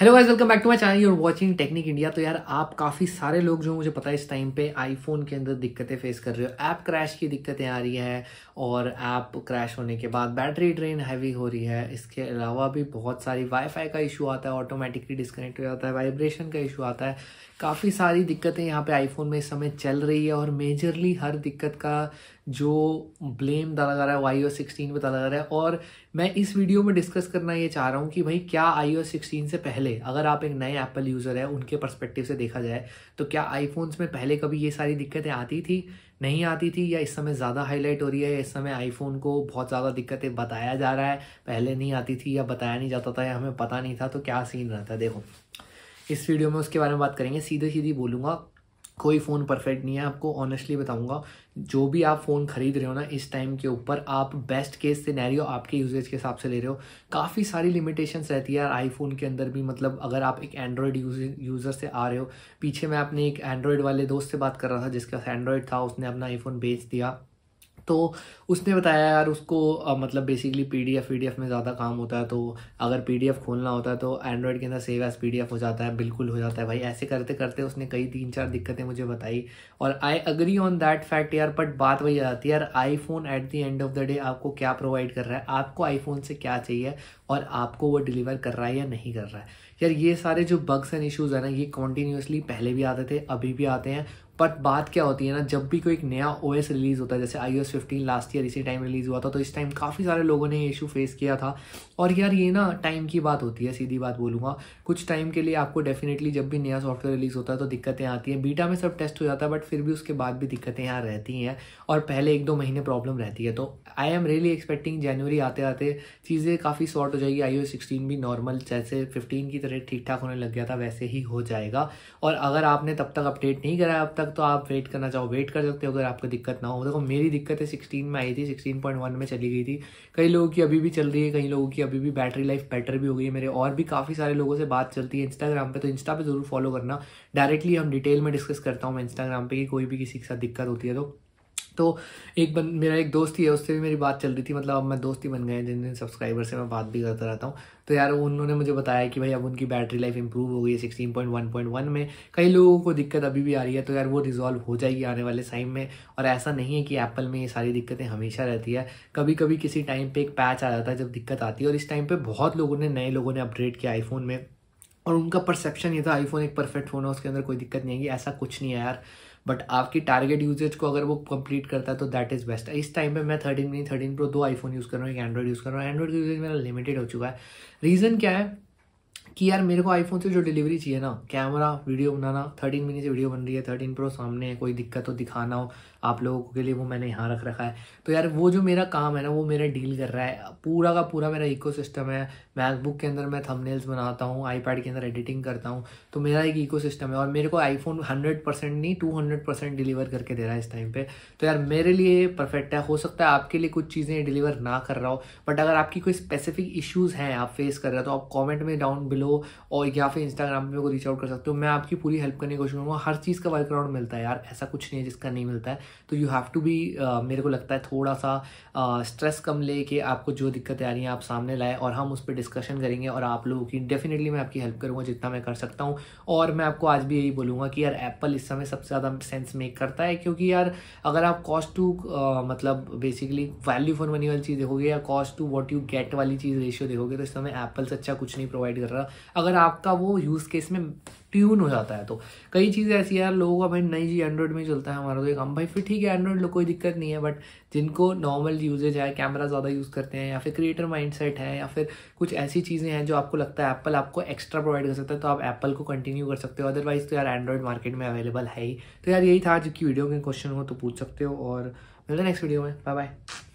hello guys welcome back to my channel you're watching technique India तो यार आप काफ़ी सारे लोग जो मुझे पता है इस टाइम पे आईफोन के अंदर दिक्कतें फेस कर रहे हो ऐप क्रैश की दिक्कतें आ रही है और ऐप क्रैश होने के बाद बैटरी ड्रेन हैवी हो रही है इसके अलावा भी बहुत सारी वाईफाई का इशू आता है ऑटोमेटिकली डिस्कनेक्ट हो जाता है वाइब्रेशन का इशू आता है काफ़ी सारी दिक्कतें यहाँ पर आईफोन में इस समय चल रही है और मेजरली हर दिक्कत का जो ब्लेम डाला जा रहा है वो आई ओ सिक्सटीन पर डाला जा रहा है और मैं इस वीडियो में डिस्कस करना ये चाह रहा हूँ कि भाई क्या आई ओ सिक्सटीन से पहले अगर आप एक नए एप्पल यूज़र है उनके परस्पेक्टिव से देखा जाए तो क्या आईफोन्स में पहले कभी ये सारी दिक्कतें आती थी नहीं आती थी या इस समय ज़्यादा हाईलाइट हो रही है इस समय आईफोन को बहुत ज़्यादा दिक्कतें बताया जा रहा है पहले नहीं आती थी या बताया नहीं जाता था या हमें पता नहीं था तो क्या सीन रहता है देखो इस वीडियो में उसके बारे में बात करेंगे सीधे सीधी बोलूँगा कोई फ़ोन परफेक्ट नहीं है आपको ऑनेस्टली बताऊंगा जो भी आप फ़ोन खरीद रहे हो ना इस टाइम के ऊपर आप बेस्ट केस से हो आपके यूजेज के हिसाब से ले रहे हो काफ़ी सारी लिमिटेशंस रहती है यार आईफोन के अंदर भी मतलब अगर आप एक एंड्रॉयड यूज़र से आ रहे हो पीछे मैं अपने एक एंड्रॉयड वाले दोस्त से बात कर रहा था जिसके पास एंड्रॉयड था उसने अपना आईफोन बेच दिया तो उसने बताया यार उसको आ, मतलब बेसिकली पी डी एफ में ज़्यादा काम होता है तो अगर पी खोलना होता है तो एंड्रॉयड के अंदर सेव एस पी हो जाता है बिल्कुल हो जाता है भाई ऐसे करते करते उसने कई तीन चार दिक्कतें मुझे बताई और I agree on that fact यार बट बात वही आ जाती है यार iPhone at the end of the day आपको क्या प्रोवाइड कर रहा है आपको आईफोन से क्या चाहिए और आपको वो डिलीवर कर रहा है या नहीं कर रहा है यार ये सारे जो बग्स एंड इश्यूज़ है ना ये कॉन्टीन्यूसली पहले भी आते थे अभी भी आते हैं बट बात क्या होती है ना जब भी कोई एक नया ओ एस रिलीज़ होता है जैसे I O S fifteen last year इसी टाइम रिलीज़ हुआ था तो इस टाइम काफ़ी सारे लोगों ने ये इशू फेस किया था और यार ये ना टाइम की बात होती है सीधी बात बोलूँगा कुछ टाइम के लिए आपको डेफिनेटली जब भी नया सॉफ्टवेयर रिलीज़ होता है तो दिक्कतें आती हैं बीटा में सब टेस्ट हो जाता है बट फिर भी उसके बाद भी दिक्कतें यहाँ रहती हैं और पहले एक दो महीने प्रॉब्लम रहती है तो आई एम रियली एक्सपेक्टिंग जनवरी आते आते चीज़ें काफ़ी सॉर्ट हो तो जाएगी आई ओ भी नॉर्मल जैसे 15 की तरह ठीक ठाक होने लग गया था वैसे ही हो जाएगा और अगर आपने तब तक अपडेट नहीं कराया अब तक तो आप वेट करना चाहो वेट कर सकते हो अगर आपको दिक्कत ना हो देखो मेरी दिक्कत है सिक्सटीन में आई थी सिक्सटीन पॉइंट वन में चली गई थी कई लोगों की अभी भी चल रही है कई लोगों की अभी भी बैटरी लाइफ बेटर भी हो गई है मेरे और भी काफ़ी सारे लोगों से बात चलती है इंस्टाग्राम पर तो इंस्टा पर ज़रूर फॉलो करना डायरेक्टली हम डिटेल में डिस्कस करता हूँ मैं इंस्टाग्राम पर कि कोई भी किसी के साथ दिक्कत होती है तो तो एक बन मेरा एक दोस्त ही है उससे भी मेरी बात चल रही थी मतलब अब मैं दोस्त ही बन गए जिन दिन सब्सक्राइबर से मैं बात भी करता रहता हूँ तो यार उन्होंने मुझे बताया कि भाई अब उनकी बैटरी लाइफ इंप्रूव हो गई है sixteen point one point one में कई लोगों को दिक्कत अभी भी आ रही है तो यार वो रिजॉल्व हो जाएगी आने वाले टाइम में और ऐसा नहीं है कि एप्पल में ये सारी दिक्कतें हमेशा रहती है कभी कभी किसी टाइम पर एक पैच आ जाता है जब दिक्कत आती है और इस टाइम पर बहुत लोगों ने नए लोगों ने अपडेट किया आईफोन में और उनका परसेप्शन ये था आईफोन एक परफेक्ट फ़ोन है उसके अंदर कोई दिक्कत नहीं आएगी ऐसा कुछ नहीं है यार बट आपकी टारगेट यूजेज को अगर वो कंप्लीट करता है तो दैट इज़ बेस्ट इस टाइम पे मैं थर्टीन मिनी थर्टीन प्रो दो आईफोन यूज़ कर रहा हूँ एक एंड्रॉइड यूज़ कर रहा हूँ एंड्रॉइड का यूजेज मेरा लिमिटेड हो चुका है रीज़न क्या है कि यार मेरे को आईफोन से जो डिलीवरी चाहिए ना कैमरा वीडियो बनाना थर्टीन मिनी से वीडियो बन रही है थर्टीन प्रो सामने है कोई दिक्कत हो दिखाना हो आप लोगों के लिए वो मैंने यहाँ रख रखा है तो यार वो जो मेरा काम है ना वो मेरा डील कर रहा है पूरा का पूरा मेरा इको है मैकबुक के अंदर मैं थमनेल्स बनाता हूँ आईपैड के अंदर एडिटिंग करता हूँ तो मेरा एक इको है और मेरे को आईफोन हंड्रेड परसेंट नहीं टू हंड्रेड परसेंट डिलीवर करके दे रहा है इस टाइम पर तो यार मेरे लिए परफेक्ट है हो सकता है आपके लिए कुछ चीज़ें डिलीवर ना कर रहा हो बट अगर आपकी कोई स्पेसिफिक इशूज़ हैं आप फेस कर रहे हो तो आप कॉमेंट में डाउन बिलो और या फिर इंस्टाग्राम पे को रीच आउट कर सकते हो मैं आपकी पूरी हेल्प करने की कोशिश करूँगा हर चीज़ का वर्क अराउंड मिलता है यार ऐसा कुछ नहीं है जिसका नहीं मिलता है तो यू हैव टू बी मेरे को लगता है थोड़ा सा स्ट्रेस uh, कम ले के आपको जो दिक्कतें आ रही हैं आप सामने लाए और हम उस पर डिस्कशन करेंगे और आप लोगों की डेफिनेटली मैं आपकी हेल्प करूँगा जितना मैं कर सकता हूँ और मैं आपको आज भी यही बोलूँगा कि यार एप्पल इस समय सबसे ज़्यादा सेंस मेक करता है क्योंकि यार अगर आप कॉस्ट टू मतलब बेसिकली वैल्यू फॉर मनी वाली चीज़ देखोगे या cost to what you get वाली चीज़ रेशियो देखोगे तो इस समय एप्पल से अच्छा कुछ नहीं प्रोवाइड कर रहा अगर आपका वो यूज़ केस में ट्यून हो जाता है तो कई चीज़ें ऐसी यार लोगों का भाई नई जी एंड्रॉइड में चलता है हमारा तो एक हम भाई फिर ठीक है एंड्रॉइड लोग कोई दिक्कत नहीं है बट जिनको नॉर्मल यूजेज है कैमरा ज़्यादा यूज़ करते हैं या फिर क्रिएटर माइंडसेट है या फिर कुछ ऐसी चीज़ें हैं जो आपको लगता है एप्पल आपको एक्स्ट्रा प्रोवाइड कर सकता है तो आप एप्पल को कंटिन्यू कर सकते हो अदरवाइज़ तो यार एंड्रॉइड मार्केट में अवेलेबल है ही तो यार यही था आज वीडियो के क्वेश्चन हो तो पूछ सकते हो और मिलते नेक्स्ट वीडियो में बाय बाय